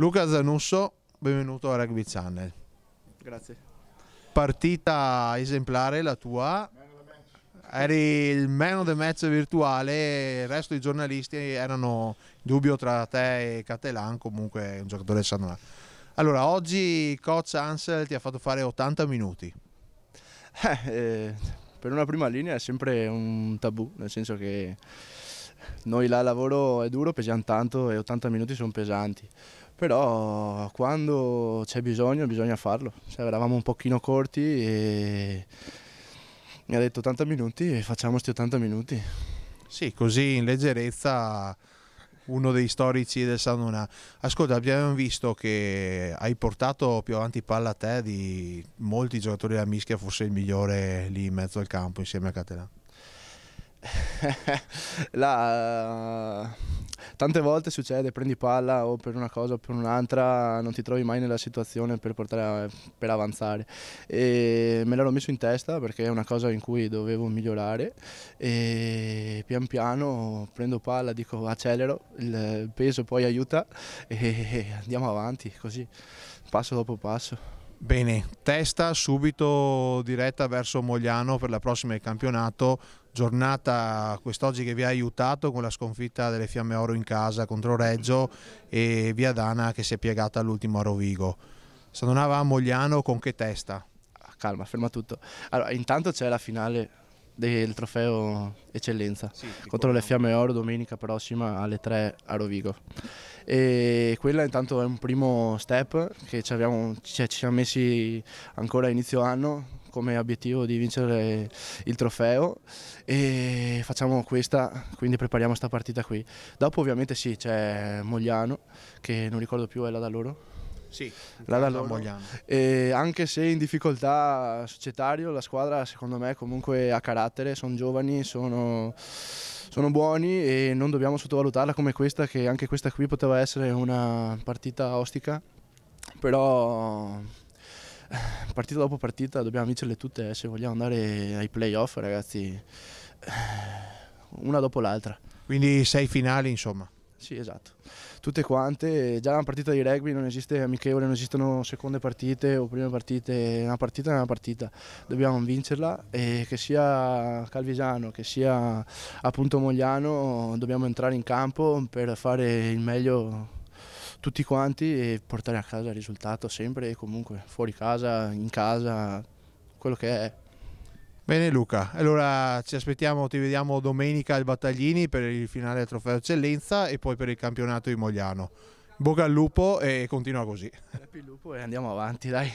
Luca Zanusso, benvenuto a Rugby Channel. Grazie. Partita esemplare la tua. Eri il man of the match virtuale, il resto dei giornalisti erano in dubbio tra te e Catelan, comunque un giocatore sanno. Allora, oggi coach Ansel ti ha fatto fare 80 minuti. Eh, eh, per una prima linea è sempre un tabù, nel senso che noi là il lavoro è duro, pesiamo tanto e 80 minuti sono pesanti però quando c'è bisogno bisogna farlo. Cioè, eravamo un pochino corti e mi ha detto 80 minuti e facciamo questi 80 minuti. Sì, così in leggerezza uno dei storici del Sanuna. Ascolta, abbiamo visto che hai portato più avanti palla a te di molti giocatori della Mischia, forse il migliore lì in mezzo al campo insieme a Catena. La tante volte succede, prendi palla o per una cosa o per un'altra, non ti trovi mai nella situazione per, portare a, per avanzare. E me l'ero messo in testa perché è una cosa in cui dovevo migliorare e pian piano prendo palla, dico accelero, il peso poi aiuta e andiamo avanti così, passo dopo passo. Bene, testa subito diretta verso Mogliano per la prossima del campionato giornata quest'oggi che vi ha aiutato con la sconfitta delle Fiamme Oro in casa contro Reggio e Viadana che si è piegata all'ultimo a Rovigo. Sanonava a Mogliano con che testa? Ah, calma, ferma tutto. Allora, intanto c'è la finale del trofeo eccellenza sì, contro le Fiamme Oro domenica prossima alle 3 a Rovigo e quella intanto è un primo step che ci, abbiamo, ci, cioè ci siamo messi ancora a inizio anno come obiettivo di vincere il trofeo e facciamo questa, quindi prepariamo questa partita qui. Dopo ovviamente sì, c'è Mogliano, che non ricordo più, è la da loro. Sì, la da loro. Mogliano. E anche se in difficoltà societario, la squadra secondo me comunque ha carattere, sono giovani, sono sono buoni e non dobbiamo sottovalutarla come questa, che anche questa qui poteva essere una partita ostica, però partita dopo partita dobbiamo vincerle tutte eh, se vogliamo andare ai playoff ragazzi eh, una dopo l'altra. Quindi sei finali insomma. Sì esatto, tutte quante, già una partita di rugby non esiste amichevole, non esistono seconde partite o prime partite, una partita è una partita, dobbiamo vincerla e che sia Calvisano, che sia appunto Mogliano, dobbiamo entrare in campo per fare il meglio tutti quanti e portare a casa il risultato sempre e comunque fuori casa, in casa, quello che è. Bene Luca, allora ci aspettiamo, ti vediamo domenica al Battaglini per il finale del Trofeo Eccellenza e poi per il campionato di Mogliano. Bocca al lupo e continua così. Happy lupo e andiamo avanti, dai.